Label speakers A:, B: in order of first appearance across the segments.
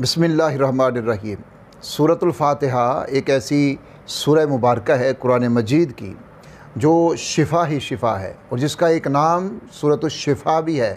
A: बसमीम सूरतलफ़ातहा एक ऐसी सुरह मुबारक है कुरान मजीद की जो शिफा ही शिफा है और जिसका एक नाम सूरत शिफा भी है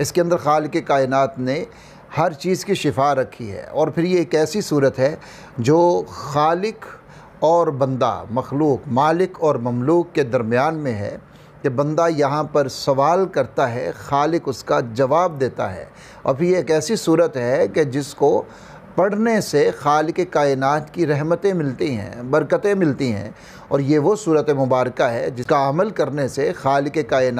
A: इसके अंदर खाल के कायनात ने हर चीज़ की शिफा रखी है और फिर ये एक ऐसी सूरत है जो खालिक और बंदा मखलूक मालिक और ममलूक के दरमियान में है कि बंदा यहाँ पर सवाल करता है खालिक उसका जवाब देता है और फिर एक ऐसी सूरत है कि जिसको पढ़ने से खाल के कायन की रहमतें मिलती हैं बरकतें मिलती हैं और ये वो सूरत मुबारक है जिसका अमल करने से खाल के कायन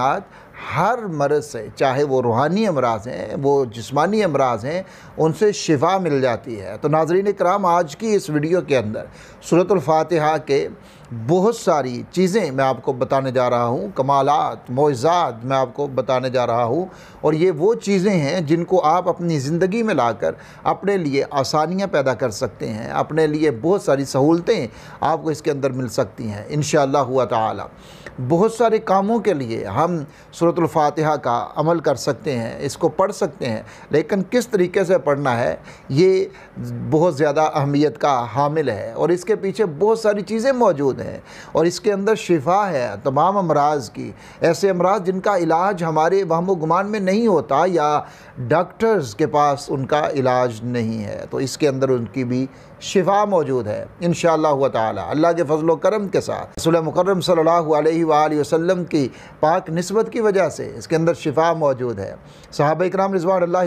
A: हर मरज़ से चाहे वो रूहानी अमराज हैं वो जिस्मानी अमराज हैं उनसे शिफा मिल जाती है तो नाजरीन कराम आज की इस वीडियो के अंदर सूरत के बहुत सारी चीज़ें मैं आपको बताने जा रहा हूँ कमालत मोज़ात मैं आपको बताने जा रहा हूँ और ये वो चीज़ें हैं जिनको आप अपनी ज़िंदगी में लाकर अपने लिए आसानियाँ पैदा कर सकते हैं अपने लिए बहुत सारी सहूलतें आपको इसके अंदर मिल सकती हैं इन हुआ बहुत सारे कामों के लिए हम सूरतलफातहा का अमल कर सकते हैं इसको पढ़ सकते हैं लेकिन किस तरीके से पढ़ना है ये बहुत ज़्यादा अहमियत का हामिल है और इसके पीछे बहुत सारी चीज़ें मौजूद मौजूद है और इसके अंदर शिफा है तमाम अमराज की ऐसे अमराज जिनका इलाज हमारे वहम गुमान में नहीं होता या डॉक्टर्स के पास उनका इलाज नहीं है तो इसके अंदर उनकी भी शिफा मौजूद है इन अल्लाह के फजल करम के साथ सुल मुकरम सल्हसम की पाक नस्बत की वजह से इसके अंदर शिफा मौजूद है साहब इक्राम रिजवा अल्लाह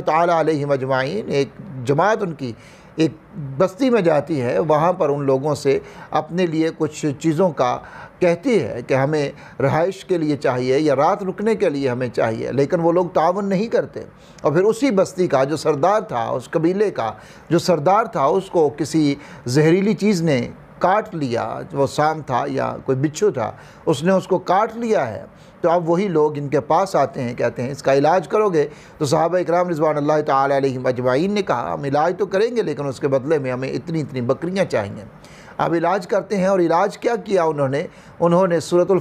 A: तजमाइन एक जमात उनकी एक बस्ती में जाती है वहाँ पर उन लोगों से अपने लिए कुछ चीज़ों का कहती है कि हमें रहाइश के लिए चाहिए या रात रुकने के लिए हमें चाहिए लेकिन वो लोग तावन नहीं करते और फिर उसी बस्ती का जो सरदार था उस कबीले का जो सरदार था उसको किसी जहरीली चीज़ ने काट लिया वो शाम था या कोई बिच्छू था उसने उसको काट लिया है तो अब वही लोग इनके पास आते हैं कहते हैं इसका इलाज करोगे तो साहब इकराम रिजवान अल्लाह तम अजमाइन ने कहा हम इलाज तो करेंगे लेकिन उसके बदले में हमें इतनी इतनी बकरियाँ चाहिए अब इलाज करते हैं और इलाज क्या किया उन्होंने उन्होंने सूरतुल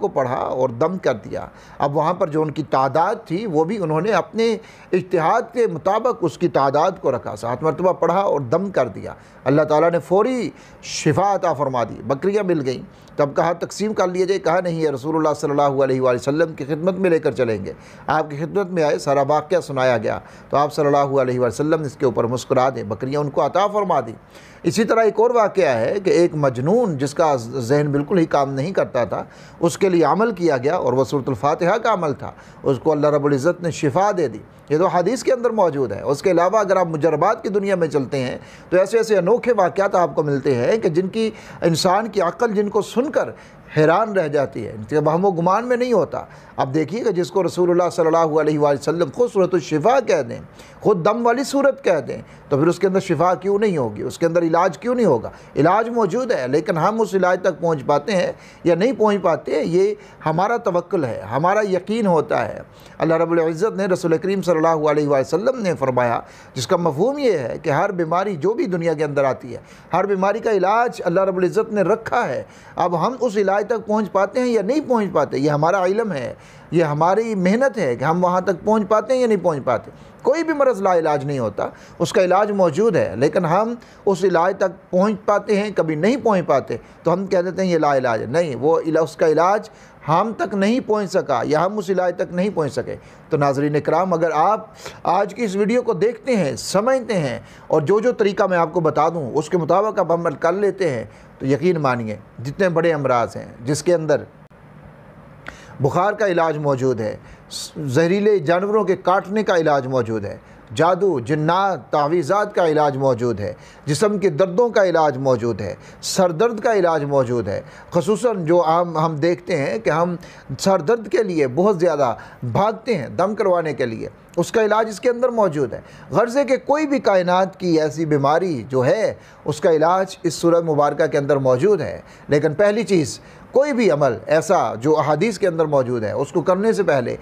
A: को पढ़ा और दम कर दिया अब वहाँ पर जो उनकी तादाद थी वो भी उन्होंने अपने इतिहाद के मुताबिक उसकी तादाद को रखा सात मरतबा पढ़ा और दम कर दिया अल्लाह ताला ने फौरी शिफा अता फरमा दी बकरियाँ मिल गईं तब कहा तकसीम कर लिए जाए कहा नहीं है रसूल सल्ला वसम की खिदमत में लेकर चलेंगे आपकी खिदमत में आए सारा वाक्य सुनाया गया तो आप सल्ला वसम इसके ऊपर मुस्करा दें बकरियाँ उनको अता फरमा दी इसी तरह एक और वाक़ है कि एक मजनून जिसका जहन बिल्कुल ही काम नहीं करता था उसके लिए अमल किया गया और वह सूरतफ़ातहा का अमल था उसको अल्लाह रबुल्ज़त ने शिफा दे दी ये तो हदीस के अंदर मौजूद है उसके अलावा अगर आप मुजरबात की दुनिया में चलते हैं तो ऐसे ऐसे अनोखे वाक़ आपको मिलते हैं कि जिनकी इंसान की अक्ल जिनको सुनकर हैरान रह जाती है हम वो गुमान में नहीं होता अब देखिएगा जिसको रसूलुल्लाह सल्लल्लाहु अलैहि वसल्लम खुद सूरत शिफा कह दें खुद दम वाली सूरत कह दें तो फिर उसके अंदर शिफा क्यों नहीं होगी उसके अंदर इलाज क्यों नहीं होगा इलाज मौजूद है लेकिन हम उस इलाज तक पहुँच पाते हैं या नहीं पहुँच पाते ये हमारा तवक्ल है हमारा यकीन होता है अल्लाह रबुल्ज़त ने रसूल करीम सल्ला वसम ने फरमाया जिसका मफहूम ये है कि हर बीमारी जो भी दुनिया के अंदर आती है हर बीमारी का इलाज अल्लाह रबुल्ज़त ने रखा है अब हम उस इलाज समुदाय तक पहुंच पाते हैं या नहीं पहुंच पाते ये हमारा इलम है ये हमारी मेहनत है कि हम वहाँ तक पहुंच पाते हैं या नहीं पहुंच पाते कोई भी मरज़ ला इलाज नहीं होता उसका इलाज मौजूद है लेकिन हम उस इलाज तक पहुंच पाते हैं कभी नहीं पहुंच पाते तो हम कह देते हैं ये ला इलाज नहीं वो इला, उसका इलाज हम तक नहीं पहुंच सका या हम उस इलाज तक नहीं पहुंच सके तो नाजरीन कराम अगर आप आज की इस वीडियो को देखते हैं समझते हैं और जो जो तरीका मैं आपको बता दूं उसके मुताबिक आप अमल कर लेते हैं तो यकीन मानिए जितने बड़े अमराज हैं जिसके अंदर बुखार का इलाज मौजूद है जहरीले जानवरों के काटने का इलाज मौजूद है जादू जन्नात तावीज़ात का इलाज मौजूद है जिसम के दर्दों का इलाज मौजूद है सर दर्द का इलाज मौजूद है खसूस जो आम हम देखते हैं कि हम सर दर्द के लिए बहुत ज़्यादा भागते हैं दम करवाने के लिए उसका इलाज इसके अंदर मौजूद है गर्ज है कि कोई भी कायनात की ऐसी बीमारी जो है उसका इलाज इस सूरत मुबारक के अंदर मौजूद है लेकिन पहली चीज़ कोई भी अमल ऐसा जो अहादीस के अंदर मौजूद है उसको करने से पहले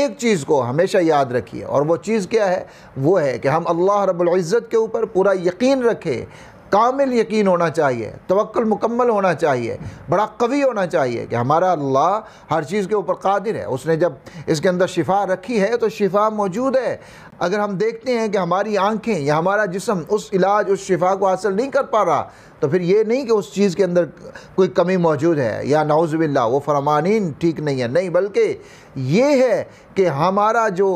A: एक चीज़ को हमेशा याद रखिए और वो चीज़ क्या है वो है कि हम अल्लाह रब्ज़त के ऊपर पूरा यकीन रखें कामिल यकीन होना चाहिए तवक्ल मुकम्मल होना चाहिए बड़ा कवी होना चाहिए कि हमारा अल्लाह हर चीज़ के ऊपर कादिर है उसने जब इसके अंदर शिफा रखी है तो शिफा मौजूद है अगर हम देखते हैं कि हमारी आंखें या हमारा जिसम उस इलाज उस शिफा को हासिल नहीं कर पा रहा तो फिर ये नहीं कि उस चीज़ के अंदर कोई कमी मौजूद है या नाउज़बिल्ला वो फरमानीन ठीक नहीं है नहीं बल्कि ये है कि हमारा जो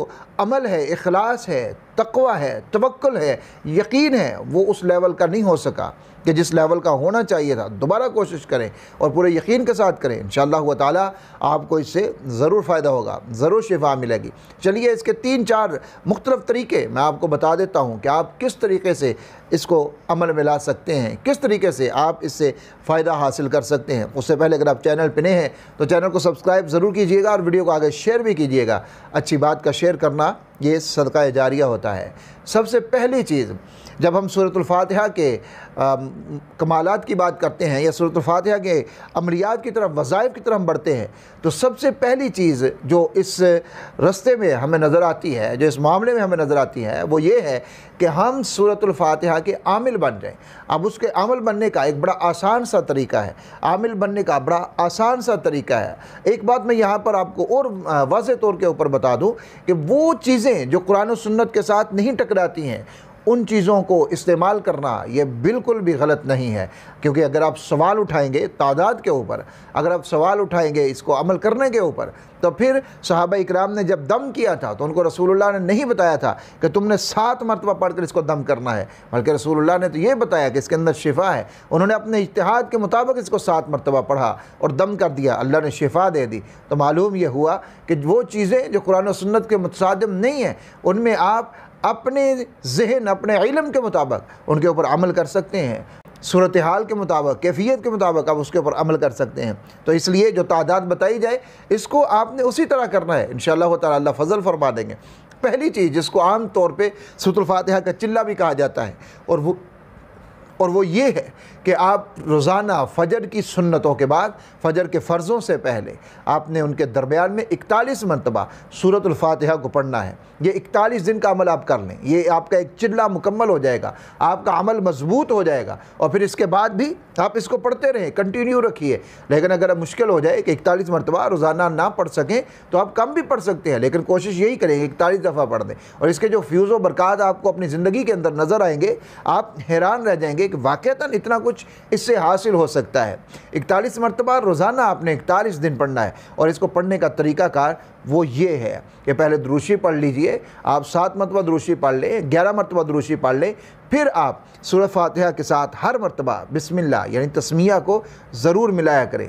A: अमल है अखलास है तकवा है तवक्ल है यकीन है वो उस लेवल का नहीं हो सका कि जिस लेवल का होना चाहिए था दोबारा कोशिश करें और पूरे यकीन के साथ करें इन ताला आपको इससे ज़रूर फ़ायदा होगा ज़रूर शिफा मिलेगी चलिए इसके तीन चार मुख्तलफ तरीके मैं आपको बता देता हूँ कि आप किस तरीके से इसको अमल में ला सकते हैं किस तरीके से आप इससे फ़ायदा हासिल कर सकते हैं उससे पहले अगर आप चैनल पर नए हैं तो चैनल को सब्सक्राइब ज़रूर कीजिएगा और वीडियो को आगे शेयर भी कीजिएगा अच्छी बात का शेयर करना ये सदका जारिया होता है सबसे पहली चीज़ जब हम सूरतफ़ातहा के कमालात की बात करते हैं या सूरतफ़ातहा के अमरियात की तरफ वज़ाइफ की तरफ बढ़ते हैं तो सबसे पहली चीज़ जो इस रस्ते में हमें नज़र आती है जो इस मामले में हमें नज़र आती है वो ये है कि हम सूरतफ़ातहा के आमिल बन जाएँ अब उसके अमल बनने का एक बड़ा आसान सा तरीका है आमिल बनने का बड़ा आसान सा तरीका है एक बात मैं यहाँ पर आपको और वाज तौर के ऊपर बता दूँ कि वो चीज़ें जो कुरान सन्नत के साथ नहीं टकर पकड़ाती हैं उन चीज़ों को इस्तेमाल करना ये बिल्कुल भी गलत नहीं है क्योंकि अगर आप सवाल उठाएंगे तादाद के ऊपर अगर आप सवाल उठाएंगे इसको अमल करने के ऊपर तो फिर साहबा इकराम ने जब दम किया था तो उनको रसूलुल्लाह ने नहीं बताया था कि तुमने सात मरतबा पढ़कर इसको दम करना है बल्कि रसूलुल्लाह ने तो ये बताया कि इसके अंदर शिफा है उन्होंने अपने इश्तहाद के मुताबिक इसको सात मरतबा पढ़ा और दम कर दिया अल्लाह ने शिफा दे दी तो मालूम यह हुआ कि वो चीज़ें जो कुरान सन्नत के मुतसादम नहीं हैं उनमें आप अपने जहन अपने इलम के मुताबिक उनके ऊपर अमल कर सकते हैं सूरत हाल के मुताबिक कैफियत के मुताबिक आप उसके ऊपर अमल कर सकते हैं तो इसलिए जो तादाद बताई जाए इसको आपने उसी तरह करना है इन ताला फजल फरमा देंगे पहली चीज़ जिसको आम तौर पर सतुलफातहा का चिल्ला भी कहा जाता है और वो और वो ये है कि आप रोज़ाना फ़जर की सुन्नतों के बाद फ़जर के फ़र्ज़ों से पहले आपने उनके दरमियान में इकतालीस मरतबा सूरतफ़ातहा को पढ़ना है ये इकतालीस दिन का अमल आप कर लें ये आपका एक चिल्ला मुकम्मल हो जाएगा आपका अमल मजबूत हो जाएगा और फिर इसके बाद भी आप इसको पढ़ते रहें कंटिन्यू रखिए लेकिन अगर मुश्किल हो जाए कि इकतालीस मरतबा रोज़ाना ना पढ़ सकें तो आप कम भी पढ़ सकते हैं लेकिन कोशिश यही करेंगे इकतालीस दफ़ा पढ़ दें और इसके जो फ्यूज़ व बरक़ात आपको अपनी ज़िंदगी के अंदर नज़र आएंगे आप हैरान रह जाएंगे चाहिए कि वाक़ता इतना कुछ इससे हासिल हो सकता है इकतालीस मरतबा रोज़ाना आपने इकतालीस दिन पढ़ना है और इसको पढ़ने का तरीक़ाकार वो ये है कि पहले द्रुशी पढ़ लीजिए आप सात मरतबा द्रुशी पढ़ लें ग्यारह मरतबा द्रुशी पढ़ लें फिर आप सूर्य फातह के साथ हर मरतबा बिसमिल्ला यानी तस्मिया को ज़रूर मिलाया करें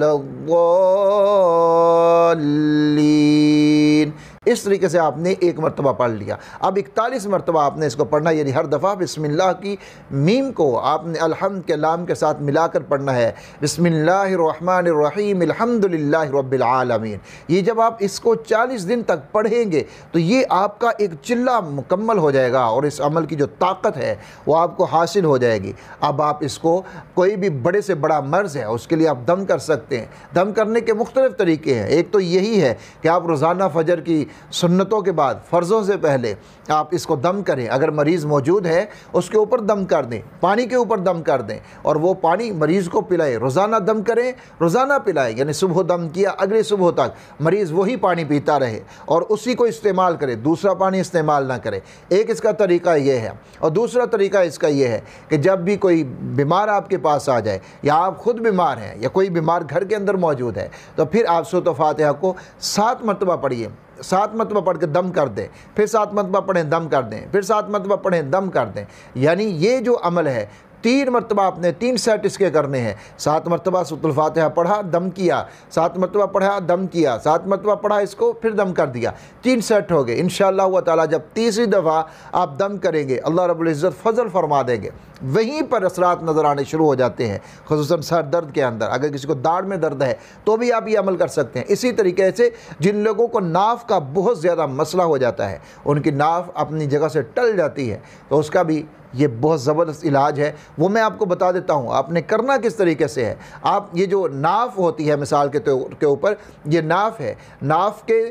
A: ولا الضالين इस तरीके से आपने एक मरतबा पढ़ लिया अब इकतालीस मरतबा आपने इसको पढ़ना यानी हर दफ़ा बिसमिल्ला की मीम को आपने अलहमद के लाम के साथ मिलाकर पढ़ना है बसमिल्लाम ये जब आप इसको चालीस दिन तक पढ़ेंगे तो ये आपका एक चिल्ला मुकम्मल हो जाएगा और इस अमल की जो ताकत है वह आपको हासिल हो जाएगी अब आप इसको कोई भी बड़े से बड़ा मर्ज़ है उसके लिए आप दम कर सकते हैं दम करने के मुख्तलिफ़ तरीके हैं एक तो यही है कि आप रोज़ाना फजर की सुन्नतों के बाद फ़र्ज़ों से पहले आप इसको दम करें अगर मरीज़ मौजूद है उसके ऊपर दम कर दें पानी के ऊपर दम कर दें और वो पानी मरीज़ को पिलाएं रोज़ाना दम करें रोज़ाना पिलाएं यानी सुबह दम किया अगले सुबह तक मरीज़ वही पानी पीता रहे और उसी को इस्तेमाल करें दूसरा पानी इस्तेमाल ना करें एक इसका तरीका यह है और दूसरा तरीका इसका यह है कि जब भी कोई बीमार आपके पास आ जाए या आप ख़ुद बीमार हैं या कोई बीमार घर के अंदर मौजूद है तो फिर आप सूत फातह को सात मरतबा पढ़िए सात मतबा पढ़ के दम कर दें फिर सात मतबा पढ़ें दम कर दें फिर सात मतबा पढ़ें दम कर दें यानी ये जो अमल है तीन मरतबा आपने तीन सेट इसके करने हैं सात मरतबा सतुलफात पढ़ा दम किया सात मरतबा पढ़ा दम किया सात मरतबा पढ़ा इसको फिर दम कर दिया तीन सेट हो गए इन ताला जब तीसरी दफ़ा आप दम करेंगे अल्लाह रबुल्ज़त फजल फरमा देंगे वहीं पर असरात नज़र आने शुरू हो जाते हैं खसूस सर दर्द के अंदर अगर किसी को दाढ़ में दर्द है तो भी आप ये अमल कर सकते हैं इसी तरीके से जिन लोगों को नाफ का बहुत ज़्यादा मसला हो जाता है उनकी नाफ अपनी जगह से टल जाती है तो उसका भी ये बहुत ज़बरदस्त इलाज है वो मैं आपको बता देता हूँ आपने करना किस तरीके से है आप ये जो नाफ होती है मिसाल के तौर के ऊपर ये नाफ है नाफ के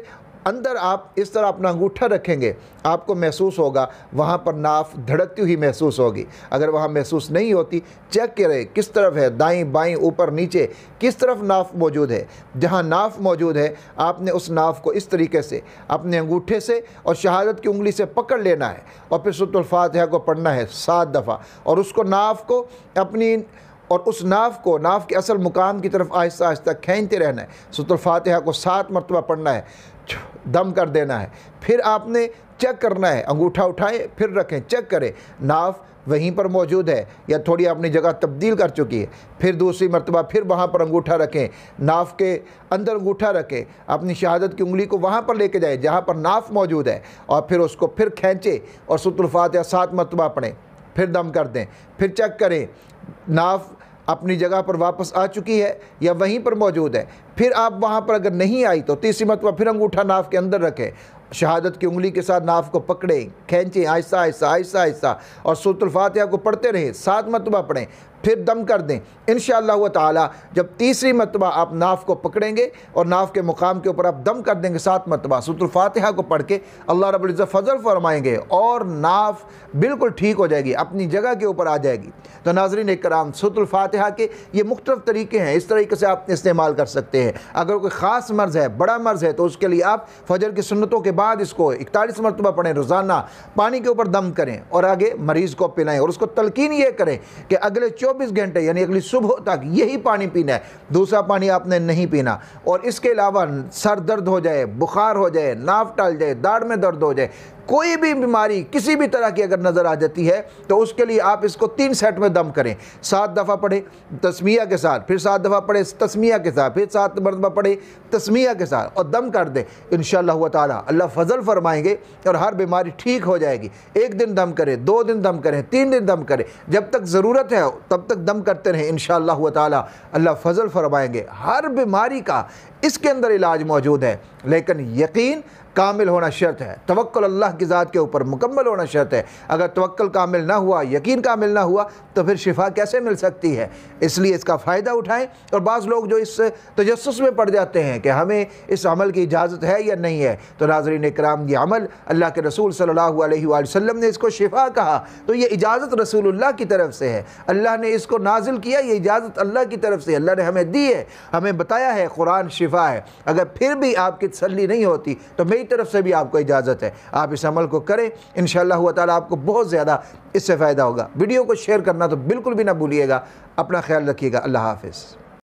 A: अंदर आप इस तरह अपना अंगूठा रखेंगे आपको महसूस होगा वहाँ पर नाफ धड़कती हुई महसूस होगी अगर वहाँ महसूस नहीं होती चेक करें किस तरफ है दाई बाई ऊपर नीचे किस तरफ नाफ मौजूद है जहाँ नाफ मौजूद है आपने उस नाफ को इस तरीके से अपने अंगूठे से और शहादत की उंगली से पकड़ लेना है और फिर सतुल्फ़ातहा को पढ़ना है सात दफ़ा और उसको नाफ को अपनी और उस नाव को नाव के असल मुकाम की तरफ आहिस्ता आहिस्ता खींचते रहना है सतुलफातहा को सात मरतबा पढ़ना है दम कर देना है फिर आपने चेक करना है अंगूठा उठाएं फिर रखें चेक करें नाव वहीं पर मौजूद है या थोड़ी अपनी जगह तब्दील कर चुकी है फिर दूसरी मरतबा फिर वहाँ पर अंगूठा रखें नाफ़ के अंदर अंगूठा रखें अपनी शहादत की उंगली को वहाँ पर लेके जाए जहाँ पर नाफ़ मौजूद है और फिर उसको फिर खींचे और सतुलफ़ात या सात मरतबा पढ़ें फिर दम कर दें फिर चेक करें नाफ़ अपनी जगह पर वापस आ चुकी है या वहीं पर मौजूद है फिर आप वहाँ पर अगर नहीं आई तो तीसरी मतबा फिर अंगूठा नाव के अंदर रखें शहादत की उंगली के साथ नाव को पकड़ें खींचें आहिस्ता आहिस्ता आहिस्ता आहिस्ता और सूतुल फातिहा को पढ़ते रहें सात मतबा पढ़ें फिर दम कर दें इन ताला जब तीसरी मरतबा आप नाफ को पकड़ेंगे और नाफ के मुकाम के ऊपर आप दम कर देंगे सात मरतबा सतुलफ़ातहा को पढ़ के अल्लाह रब फजल फरमाएंगे और नाफ बिल्कुल ठीक हो जाएगी अपनी जगह के ऊपर आ जाएगी तो नाजरीन कराम सतुलफ़ातहा के ये मुख्तफ तरीके हैं इस तरीके से आप इस्तेमाल कर सकते हैं अगर कोई ख़ास मर्ज़ है बड़ा मर्ज़ है तो उसके लिए आप फजर की सुनतों के बाद इसको इकतालीस मरतबा पढ़ें रोज़ाना पानी के ऊपर दम करें और आगे मरीज़ को पिलाएँ और उसको तलकिन ये करें कि अगले 24 घंटे यानी अगली सुबह तक यही पानी पीना है दूसरा पानी आपने नहीं पीना और इसके अलावा सर दर्द हो जाए बुखार हो जाए नाव टल जाए दाढ़ में दर्द हो जाए कोई भी बीमारी किसी भी तरह की अगर नज़र आ जाती है तो उसके लिए आप इसको तीन सेट में दम करें सात दफ़ा पढ़ें तस्मिया के साथ फिर सात दफ़ा पढ़े तस्मिया के साथ फिर सात मरतबा पढ़े तस्मिया के साथ और दम कर दें इन ताला अल्लाह फजल फरमाएंगे और हर बीमारी ठीक हो जाएगी एक दिन दम करें दो दिन दम करें तीन दिन दम करें जब तक ज़रूरत है तब तक दम करते रहें इन ताला अल्लाह फजल फरमाएंगे हर बीमारी का इसके अंदर इलाज मौजूद है लेकिन यकीन कामिल होना शर्त है तवक्ल अल्लाह की ज़ात के ऊपर मुकम्मल होना शर्त है अगर तवक्ल कामिल ना हुआ यकीन कामिल ना हुआ तो फिर शिफा कैसे मिल सकती है इसलिए इसका फ़ायदा उठाएं और बाज़ लोग जो इस तजस में पड़ जाते हैं कि हमें इस अमल की इजाज़त है या नहीं है तो नाजरीन कराम ये अमल अल्लाह के रसूल सल्ला वसम ने इसको शिफा कहा तो ये इजाज़त अल्लाह की तरफ से है अल्लाह ने इसको नाजिल किया ये इजाज़त अल्लाह की तरफ से अल्लाह ने हमें दी है हमें बताया है कुरान शिफा है अगर फिर भी आपकी तसली नहीं होती तो मेरी तरफ से भी आपको इजाज़त है आप इस अमल को करें इन शाह आपको बहुत ज़्यादा इससे फ़ायदा होगा वीडियो को शेयर करना तो बिल्कुल भी ना भूलिएगा अपना ख्याल रखिएगा अल्लाह हाफिज़